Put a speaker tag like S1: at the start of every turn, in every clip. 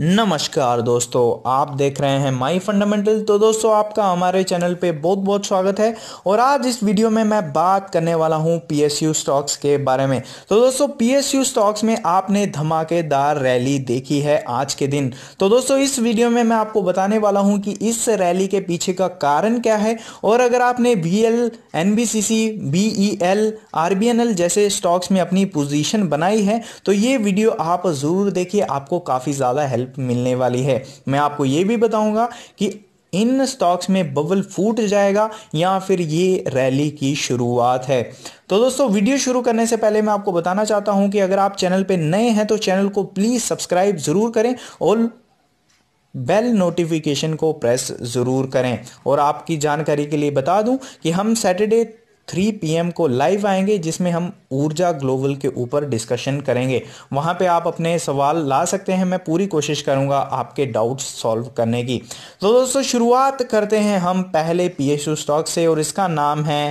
S1: नमस्कार दोस्तों आप देख रहे हैं माई फंडामेंटल तो दोस्तों आपका हमारे चैनल पे बहुत बहुत स्वागत है और आज इस वीडियो में मैं बात करने वाला हूँ पीएसयू स्टॉक्स के बारे में तो दोस्तों पीएसयू स्टॉक्स में आपने धमाकेदार रैली देखी है आज के दिन तो दोस्तों इस वीडियो में मैं आपको बताने वाला हूँ कि इस रैली के पीछे का कारण क्या है और अगर आपने B L N B C C B E L R B N L जैसे स्टॉक्स में अपनी पोजिशन बनाई है तो ये वीडियो आप ज़रूर देखिए आपको काफ़ी ज़्यादा हेल्प हेल्प मिलने वाली है मैं आपको ये भी बताऊंगा कि इन स्टॉक्स में बबल फूट जाएगा या फिर ये रैली की शुरुआत है तो दोस्तों वीडियो शुरू करने से पहले मैं आपको बताना चाहता हूं कि अगर आप चैनल पे नए हैं तो चैनल को प्लीज़ सब्सक्राइब ज़रूर करें और बेल नोटिफिकेशन को प्रेस ज़रूर करें और आपकी जानकारी के लिए बता दूं कि हम सैटरडे थ्री पी को लाइव आएंगे जिसमें हम ऊर्जा ग्लोबल के ऊपर डिस्कशन करेंगे वहाँ पे आप अपने सवाल ला सकते हैं मैं पूरी कोशिश करूँगा आपके डाउट्स सॉल्व करने की तो दोस्तों शुरुआत करते हैं हम पहले पी स्टॉक से और इसका नाम है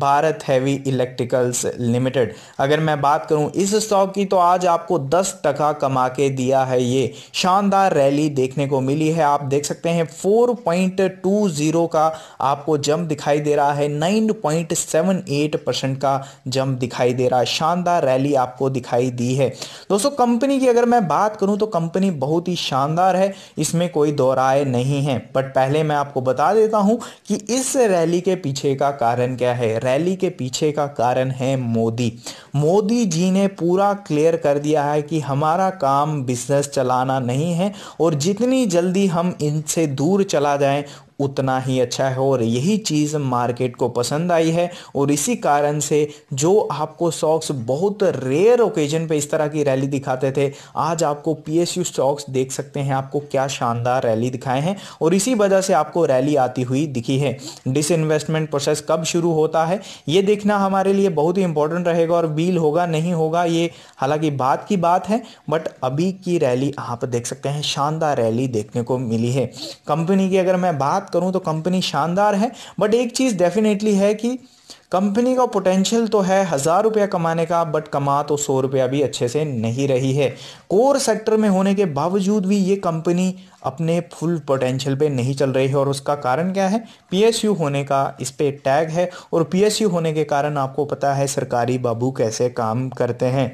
S1: भारत हैवी इलेक्ट्रिकल्स लिमिटेड अगर मैं बात करूं इस स्टॉक की तो आज आपको दस टका कमा के दिया है ये शानदार रैली देखने को मिली है आप देख सकते हैं फोर पॉइंट टू जीरो का आपको जंप दिखाई दे रहा है nine point seven eight percent का जंप दिखाई दे रहा है शानदार रैली आपको दिखाई दी है दोस्तों कंपनी की अगर मैं बात करूं तो कंपनी बहुत ही शानदार है इसमें कोई दो राय नहीं है बट पहले मैं आपको बता देता हूं कि इस रैली के पीछे का कारण क्या है रैली के पीछे का कारण है मोदी मोदी जी ने पूरा क्लियर कर दिया है कि हमारा काम बिजनेस चलाना नहीं है और जितनी जल्दी हम इनसे दूर चला जाएं उतना ही अच्छा है और यही चीज़ मार्केट को पसंद आई है और इसी कारण से जो आपको स्टॉक्स बहुत रेयर ओकेजन पे इस तरह की रैली दिखाते थे आज आपको पीएसयू स्टॉक्स देख सकते हैं आपको क्या शानदार रैली दिखाए हैं और इसी वजह से आपको रैली आती हुई दिखी है इन्वेस्टमेंट प्रोसेस कब शुरू होता है ये देखना हमारे लिए बहुत ही इंपॉर्टेंट रहेगा और बील होगा नहीं होगा ये हालांकि बात की बात है बट अभी की रैली आप देख सकते हैं शानदार रैली देखने को मिली है कंपनी की अगर मैं बात करूँ तो कंपनी शानदार है बट एक चीज़ डेफिनेटली है कि कंपनी का पोटेंशियल तो है हज़ार रुपया कमाने का बट कमा तो सौ रुपया भी अच्छे से नहीं रही है कोर सेक्टर में होने के बावजूद भी ये कंपनी अपने फुल पोटेंशियल पे नहीं चल रही है और उसका कारण क्या है पीएसयू होने का इस पर टैग है और पीएसयू होने के कारण आपको पता है सरकारी बाबू कैसे काम करते हैं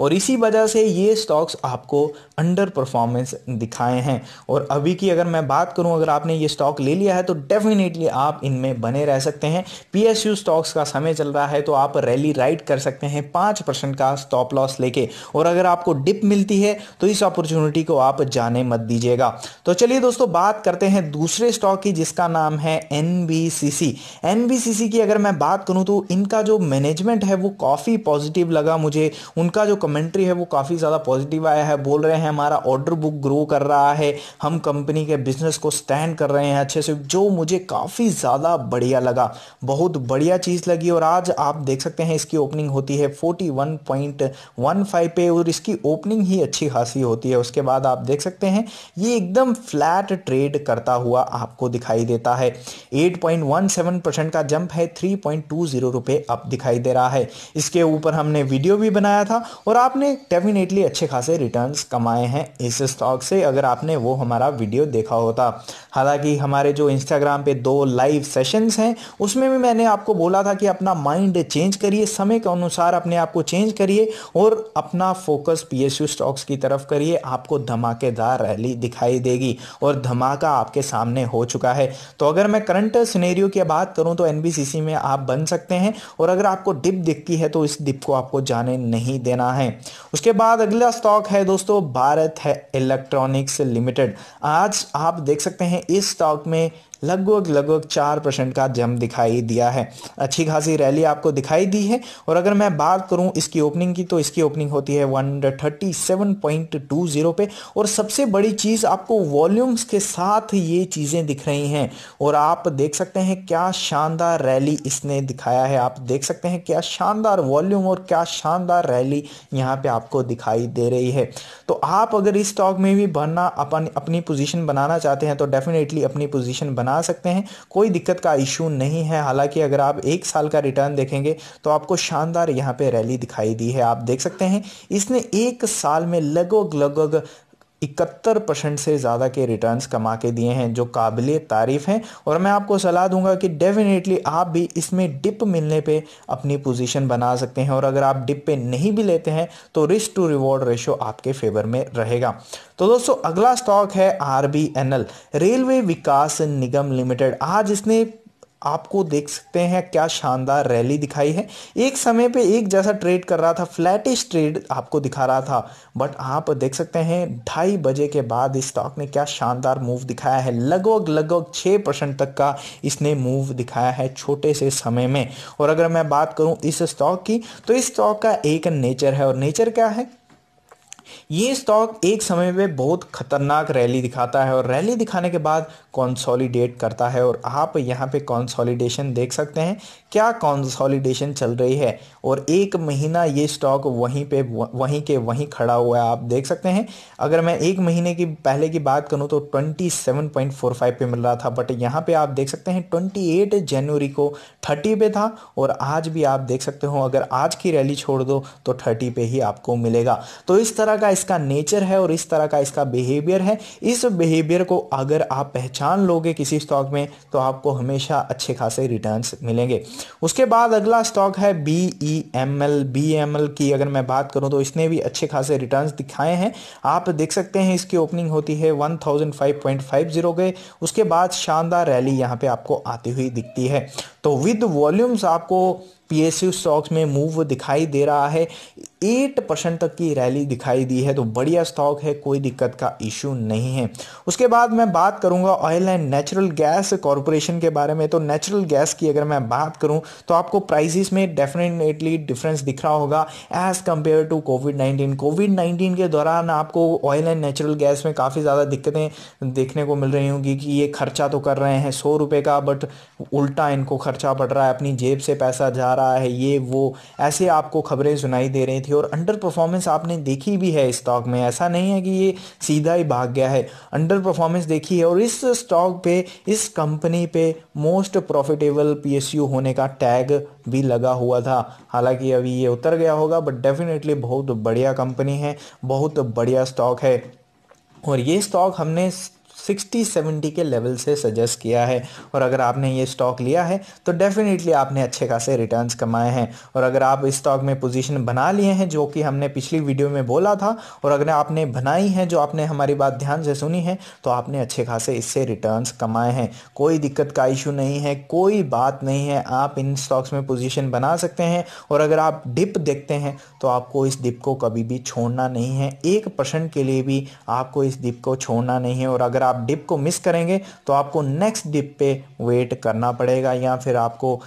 S1: और इसी वजह से ये स्टॉक्स आपको अंडर परफॉर्मेंस दिखाए हैं और अभी की अगर मैं बात करूं अगर आपने ये स्टॉक ले लिया है तो डेफिनेटली आप इनमें बने रह सकते हैं पीएसयू स्टॉक्स का समय चल रहा है तो आप रैली राइड कर सकते हैं पाँच परसेंट का स्टॉप लॉस लेके और अगर आपको डिप मिलती है तो इस अपॉर्चुनिटी को आप जाने मत दीजिएगा तो चलिए दोस्तों बात करते हैं दूसरे स्टॉक की जिसका नाम है एन की अगर मैं बात करूँ तो इनका जो मैनेजमेंट है वो काफ़ी पॉजिटिव लगा मुझे उनका जो कमेंट्री है वो काफ़ी ज़्यादा पॉजिटिव आया है बोल रहे हैं हमारा ऑर्डर बुक ग्रो कर रहा है हम कंपनी के बिजनेस को स्टैंड कर रहे हैं अच्छे से जो मुझे काफ़ी ज़्यादा बढ़िया लगा बहुत बढ़िया चीज़ लगी और आज आप देख सकते हैं इसकी ओपनिंग होती है फोर्टी पे और इसकी ओपनिंग ही अच्छी खासी होती है उसके बाद आप देख सकते हैं ये एकदम फ्लैट ट्रेड करता हुआ आपको दिखाई देता है एट परसेंट का जंप है थ्री पॉइंट टू जीरो रुपये अप दिखाई दे रहा है इसके ऊपर हमने वीडियो भी बनाया था और आपने डेफिनेटली अच्छे खासे रिटर्न्स कमाए हैं इस स्टॉक से अगर आपने वो हमारा वीडियो देखा होता हालांकि हमारे जो इंस्टाग्राम पे दो लाइव सेशंस हैं उसमें भी मैंने आपको बोला था कि अपना माइंड चेंज करिए समय के अनुसार अपने आप को चेंज करिए और अपना फोकस पी स्टॉक्स की तरफ करिए आपको धमाकेदार रैली दिखाई देगी और धमाका आपके सामने हो चुका है तो अगर मैं करंट सिनेरियो की बात करूँ तो एन में आप बन सकते हैं और अगर आपको डिप दिखती है तो इस डिप को आपको जाने नहीं देना है हैं उसके बाद अगला स्टॉक है दोस्तों भारत है इलेक्ट्रॉनिक्स लिमिटेड आज आप देख सकते हैं इस स्टॉक में लगभग लगभग चार परसेंट का जम दिखाई दिया है अच्छी खासी रैली आपको दिखाई दी है और अगर मैं बात करूं इसकी ओपनिंग की तो इसकी ओपनिंग होती है thirty seven point two zero पे और सबसे बड़ी चीज़ आपको वॉल्यूम्स के साथ ये चीज़ें दिख रही हैं और आप देख सकते हैं क्या शानदार रैली इसने दिखाया है आप देख सकते हैं क्या शानदार वॉल्यूम और क्या शानदार रैली यहाँ पर आपको दिखाई दे रही है तो आप अगर इस स्टॉक में भी बनना अपन अपनी पोजिशन बनाना चाहते हैं तो डेफिनेटली अपनी पोजिशन बना बना सकते हैं कोई दिक्कत का इशू नहीं है हालांकि अगर आप एक साल का रिटर्न देखेंगे तो आपको शानदार यहां पे रैली दिखाई दी है आप देख सकते हैं इसने एक साल में लगभग लगभग इकहत्तर परसेंट से ज़्यादा के रिटर्न्स कमा के दिए हैं जो काबिल तारीफ़ हैं और मैं आपको सलाह दूंगा कि डेफिनेटली आप भी इसमें डिप मिलने पे अपनी पोजीशन बना सकते हैं और अगर आप डिप पे नहीं भी लेते हैं तो रिस्क टू रिवॉर्ड रेशो आपके फेवर में रहेगा तो दोस्तों अगला स्टॉक है R railway Vikas Nigam limited आज इसने आपको देख सकते हैं क्या शानदार रैली दिखाई है एक समय पे एक जैसा ट्रेड कर रहा था फ्लैटिश ट्रेड आपको दिखा रहा था बट आप देख सकते हैं ढाई बजे के बाद स्टॉक ने क्या शानदार मूव दिखाया है लगभग लगभग छः परसेंट तक का इसने मूव दिखाया है छोटे से समय में और अगर मैं बात करूँ इस स्टॉक की तो इस स्टॉक का एक नेचर है और नेचर क्या है ये स्टॉक एक समय में बहुत खतरनाक रैली दिखाता है और रैली दिखाने के बाद कॉन्सोलिडेट करता है और आप यहाँ पे कॉन्सॉलीडेशन देख सकते हैं क्या कॉन्सोलिडेशन चल रही है और एक महीना ये स्टॉक वहीं पे वहीं के वहीं खड़ा हुआ है आप देख सकते हैं अगर मैं एक महीने की पहले की बात करूँ तो twenty seven point four five पे मिल रहा था बट यहाँ पे आप देख सकते हैं ट्वेंटी एट जनवरी को थर्टी पे था और आज भी आप देख सकते हो अगर आज की रैली छोड़ दो तो थर्टी पे ही आपको मिलेगा तो इस तरह तरह का इसका नेचर है और इस तरह का इसका बिहेवियर है इस बिहेवियर को अगर आप पहचान लोगे किसी स्टॉक में तो आपको हमेशा अच्छे खासे रिटर्न मिलेंगे उसके बाद अगला स्टॉक है B E M L B M L की अगर मैं बात करूं तो इसने भी अच्छे खासे रिटर्न दिखाए हैं आप देख सकते हैं इसकी ओपनिंग होती है one thousand five five point zero गए उसके बाद शानदार रैली यहाँ पे आपको आती हुई दिखती है तो विद वॉल्यूम्स आपको पी स्टॉक्स में मूव दिखाई दे रहा है एट परसेंट तक की रैली दिखाई दी है तो बढ़िया स्टॉक है कोई दिक्कत का इश्यू नहीं है उसके बाद मैं बात करूंगा oil and natural gas corporation के बारे में तो नेचुरल गैस की अगर मैं बात करूं तो आपको प्राइसेस में डेफिनेटली डिफरेंस दिख रहा होगा as compare to COVID nineteen COVID nineteen के दौरान आपको ऑयल एंड नेचुरल गैस में काफ़ी ज़्यादा दिक्कतें देखने को मिल रही होंगी कि ये खर्चा तो कर रहे हैं सौ रुपये का बट उल्टा इनको खर्चा पड़ रहा है अपनी जेब से पैसा जा रहा है ये वो ऐसे आपको खबरें सुनाई दे रही थी और अंडर परफॉर्मेंस आपने देखी भी है स्टॉक में ऐसा नहीं है कि ये सीधा ही भाग गया है अंडर परफॉर्मेंस देखी है और इस स्टॉक पे इस कंपनी पे मोस्ट प्रॉफिटेबल पीएसयू होने का टैग भी लगा हुआ था हालांकि अभी ये उतर गया होगा बट डेफिनेटली बहुत बढ़िया कंपनी है बहुत बढ़िया स्टॉक है और ये स्टॉक हमने सिक्सटी सेवेंटी के लेवल से सजेस्ट किया है और अगर आपने ये स्टॉक लिया है तो डेफिनेटली आपने अच्छे खासे रिटर्न्स कमाए हैं और अगर आप इस स्टॉक में पोजीशन बना लिए हैं जो कि हमने पिछली वीडियो में बोला था और अगर आपने बनाई है जो आपने हमारी बात ध्यान से सुनी है तो आपने अच्छे खासे इससे रिटर्न कमाए हैं कोई दिक्कत का इशू नहीं है कोई बात नहीं है आप इन स्टॉक्स में पोजिशन बना सकते हैं और अगर आप डिप देखते हैं तो आपको इस डिप को कभी भी छोड़ना नहीं है एक परसेंट के लिए भी आपको इस डिप को छोड़ना नहीं है और अगर आप डिप को मिस करेंगे तो आपको नेक्स्ट डिप पे वेट करना पड़ेगा या फिर आपको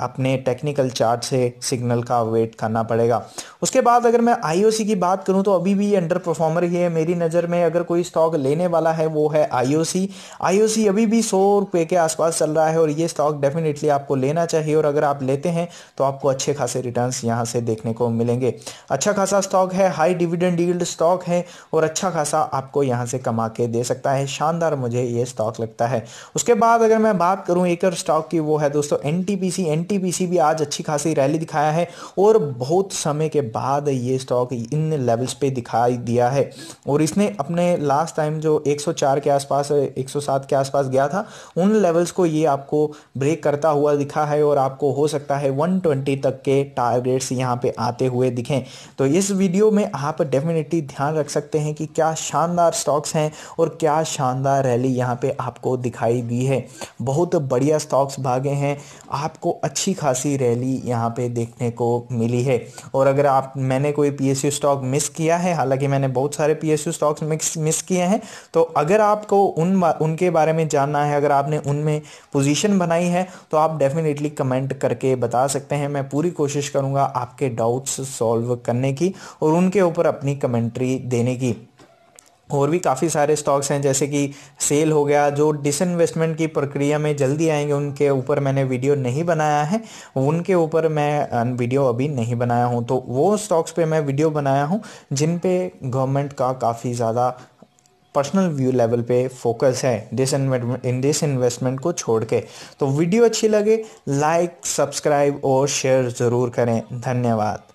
S1: अपने टेक्निकल चार्ट से सिग्नल का वेट करना पड़ेगा उसके बाद अगर मैं आईओसी की बात करूं तो अभी भी ये अंडर परफॉर्मर ही है मेरी नज़र में अगर कोई स्टॉक लेने वाला है वो है आईओसी आईओसी अभी भी सौ रुपये के आसपास चल रहा है और ये स्टॉक डेफिनेटली आपको लेना चाहिए और अगर आप लेते हैं तो आपको अच्छे खासे रिटर्न यहाँ से देखने को मिलेंगे अच्छा खासा स्टॉक है हाई डिविडेंड यील्ड स्टॉक है और अच्छा खासा आपको यहाँ से कमा के दे सकता है शानदार मुझे ये स्टॉक लगता है उसके बाद अगर मैं बात करूँ एक स्टॉक की वो है दोस्तों एन टी एनटीपीसी भी आज अच्छी खासी रैली दिखाया है और बहुत समय के बाद ये स्टॉक इन लेवल्स पे दिखाई दिया है और इसने अपने लास्ट टाइम जो 104 के आसपास 107 के आसपास गया था उन लेवल्स को ये आपको ब्रेक करता हुआ दिखा है और आपको हो सकता है 120 तक के टारगेट्स यहाँ पे आते हुए दिखें तो इस वीडियो में आप डेफिनेटली ध्यान रख सकते हैं कि क्या शानदार स्टॉक्स हैं और क्या शानदार रैली यहाँ पे आपको दिखाई दी है बहुत बढ़िया स्टॉक्स भागे हैं आपको अच्छा अच्छी खासी रैली यहाँ पे देखने को मिली है और अगर आप मैंने कोई पी स्टॉक मिस किया है हालांकि मैंने बहुत सारे पी स्टॉक्स मिक्स मिस किए हैं तो अगर आपको उन उनके बारे में जानना है अगर आपने उनमें पोजीशन बनाई है तो आप डेफिनेटली कमेंट करके बता सकते हैं मैं पूरी कोशिश करूँगा आपके डाउट्स सॉल्व करने की और उनके ऊपर अपनी कमेंट्री देने की और भी काफ़ी सारे स्टॉक्स हैं जैसे कि सेल हो गया जो डिसइन्वेस्टमेंट की प्रक्रिया में जल्दी आएंगे उनके ऊपर मैंने वीडियो नहीं बनाया है उनके ऊपर मैं वीडियो अभी नहीं बनाया हूँ तो वो स्टॉक्स पे मैं वीडियो बनाया हूँ जिन पे गवर्नमेंट का काफ़ी ज़्यादा पर्सनल व्यू लेवल पे फोकस है डिस इन डिस इन्वेस्टमेंट को छोड़ के तो वीडियो अच्छी लगे लाइक सब्सक्राइब और शेयर ज़रूर करें धन्यवाद